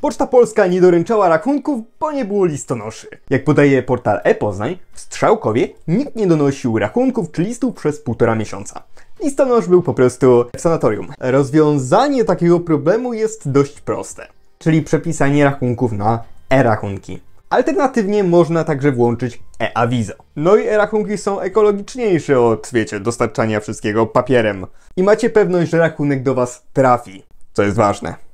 Poczta Polska nie doręczała rachunków, bo nie było listonoszy. Jak podaje portal e-Poznań, w Strzałkowie nikt nie donosił rachunków czy listów przez półtora miesiąca. Listonosz był po prostu w sanatorium. Rozwiązanie takiego problemu jest dość proste, czyli przepisanie rachunków na e-rachunki. Alternatywnie można także włączyć e-awizo. No i e-rachunki są ekologiczniejsze od, wiecie, dostarczania wszystkiego papierem. I macie pewność, że rachunek do Was trafi, co jest ważne.